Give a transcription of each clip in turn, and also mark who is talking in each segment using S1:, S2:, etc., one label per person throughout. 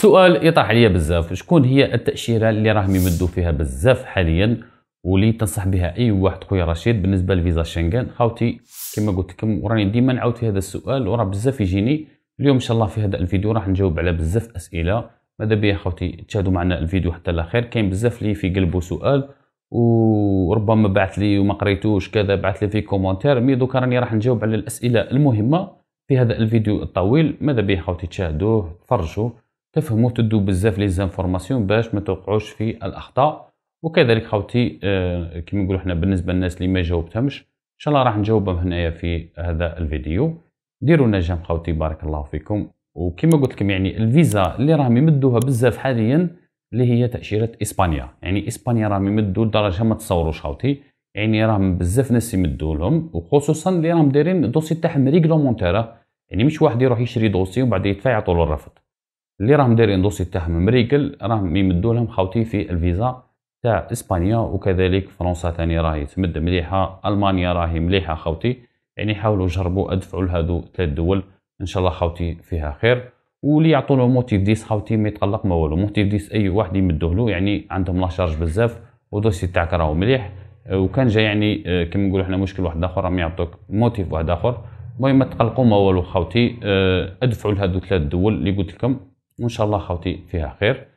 S1: سؤال يطرح عليا بزاف شكون هي التاشيره اللي راهم يمدوا فيها بزاف حاليا واللي تنصح بها اي واحد خويا رشيد بالنسبه لفيزا شنغن خاوتي كما قلت لكم وراني ديما نعاود في هذا السؤال وراه بزاف يجيني اليوم ان شاء الله في هذا الفيديو راح نجاوب على بزاف اسئله ماذا بيا خاوتي تشاهدوا معنا الفيديو حتى الاخير كاين بزاف لي في قلبه سؤال وربما بعث لي وما قريتوش كذا بعث لي في كومونتير مي دوكا راني راح نجاوب على الاسئله المهمه في هذا الفيديو الطويل ماذا بيا خاوتي تشاهدوه تفرجوا تفهموا تدوا بزاف لي زانفورماسيون باش ما توقعوش في الاخطاء وكذلك خاوتي آه، كيما نقولوا حنا بالنسبه للناس اللي ما جاوبتهمش ان شاء الله راح نجاوبهم هنايا في هذا الفيديو ديروا نجم خوتي خاوتي بارك الله فيكم وكما قلت لكم يعني الفيزا اللي راهم يمدوها بزاف حاليا اللي هي تاشيره اسبانيا يعني اسبانيا راهم يمدوا لدرجه ما تصوروش خاوتي يعني راهم بزاف ناس يمدوا لهم وخصوصا اللي راهم دايرين الدوسي تاعهم ريغلومونتير يعني مش واحد يروح يشري دوسي وبعد يدفع يعطوا له الرفض اللي راهم دايرين دوسي تاعهم مريكل راهم يمدوا لهم خاوتي في الفيزا تاع اسبانيا وكذلك فرنسا تاني راهي تمد مليحه المانيا راهي مليحه خاوتي يعني حاولوا جربوا ادفعوا لهادو ثلاث دول ان شاء الله خاوتي فيها خير ولي يعطوا له موتيف ديس خاوتي ما يتقلق ما والو موتيف ديس اي واحد يمدوه له يعني عندهم لاشارج بزاف ودوسي تاعك راهو مليح وكان جا يعني آه، كيما نقولوا حنا مشكل واحد اخر راهم يعطوك موتيف واحد اخر المهم ما تقلقوا ما والو خاوتي آه، ادفعوا لهادو ثلاث دول اللي قلت لكم وان شاء الله خوتي فيها خير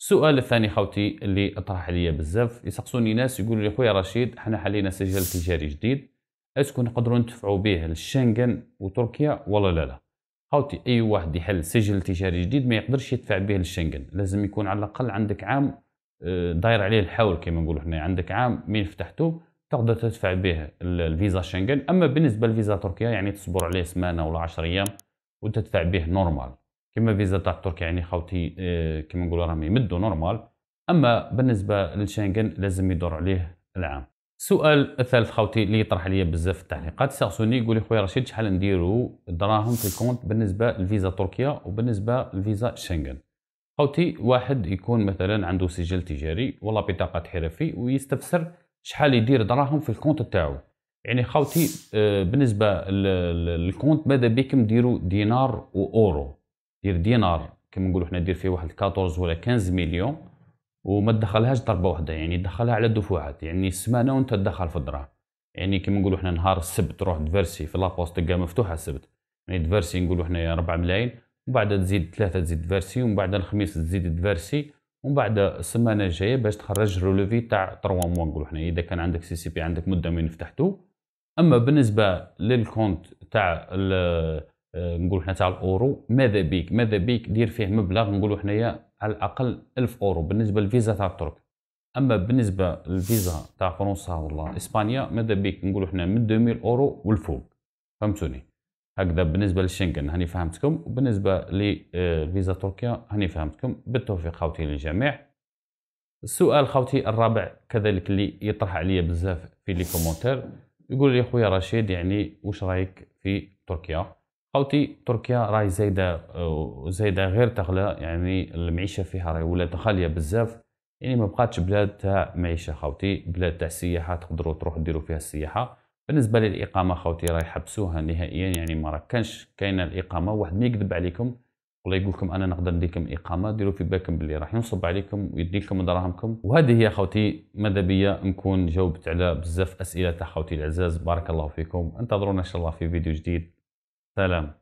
S1: السؤال الثاني خوتي اللي اطرح عليا بزاف يسقسوني ناس يقولوا لي خويا رشيد حنا حلينا سجل تجاري جديد اسكو نقدروا ندفعوا به للشنغن وتركيا ولا لا لا خوتي اي واحد يحل سجل تجاري جديد ما يقدرش يدفع به للشنغن لازم يكون على الاقل عندك عام آه، داير عليه الحول كما نقولوا حنا عندك عام من فتحته تقدر تدفع به الفيزا شنغن اما بالنسبه لفيزا تركيا يعني تصبر عليه سمانه ولا 10 ايام وتدفع به نورمال كما فيزا تاع تركيا يعني خوتي آه، كما نقولوا راهم يمدوا نورمال اما بالنسبه للشنغن لازم يدور عليه العام السؤال الثالث خوتي اللي يطرح عليا بزاف في التعليقات سقسوني يقول لي خويا رشيد شحال نديروا دراهم في الكونت بالنسبه للفيزا تركيا وبالنسبه للفيزا شنغن خوتي واحد يكون مثلا عنده سجل تجاري ولا بطاقه حرفي ويستفسر شحال يدير دراهم في الكونت تاعو يعني خوتي آه، بالنسبه للكونت ماذا بكم ديروا دينار واورو دير دينار كما نقولوا حنا دير فيه واحد 14 ولا 15 مليون وما تدخلهاش ضربه واحده يعني دخلها على دفعات يعني السمانه وانت تدخل في الدراهم يعني كما نقولوا حنا نهار السبت تروح دفرسي في لابوست تلقاها مفتوحه السبت يعني دفرسي نقولوا حنايا 4 ملايين ومن بعد تزيد ثلاثه تزيد دفرسي ومن بعد الخميس تزيد دفرسي ومن بعد السمانه الجايه باش تخرج رولوفي تاع 3 موان نقولوا حنا اذا كان عندك سي سي بي عندك مده من فتحته اما بالنسبه للكونت تاع نقول حنا تاع الاورو ماذا بيك ماذا بيك دير فيه مبلغ نقولوا حنايا على الاقل 1000 اورو بالنسبه للفيزا تاع الترك اما بالنسبه للفيزا تاع فرنسا ولا اسبانيا ماذا بيك نقولوا حنا من 2000 اورو والفوق فهمتوني هكذا بالنسبه للشنغن هاني فهمتكم وبالنسبه للفيزا تركيا هاني فهمتكم بالتوفيق خوتي للجميع السؤال خوتي الرابع كذلك اللي يطرح عليا بزاف في لي كومونتير يقول لي خويا رشيد يعني واش رايك في تركيا قوتي تركيا راهي زايده زايدة غير تغلى يعني المعيشه فيها راهي ولات غاليه بزاف يعني ما بقاتش بلاد تاع معيشه خوتي بلاد تاع سياحه تقدروا تروحوا ديروا فيها السياحه بالنسبه للاقامه خوتي راهي حبسوها نهائيا يعني ما راكانش كاينه الاقامه واحد ما يكذب عليكم ولا يقول لكم انا نقدر ندير لكم اقامه ديروا في بالكم باللي راح ينصب عليكم ويدي لكم دراهمكم وهذه هي خوتي ماذا بيا نكون جاوبت على بزاف اسئله تاع خوتي العزاز بارك الله فيكم انتظرونا ان شاء الله في فيديو جديد سلام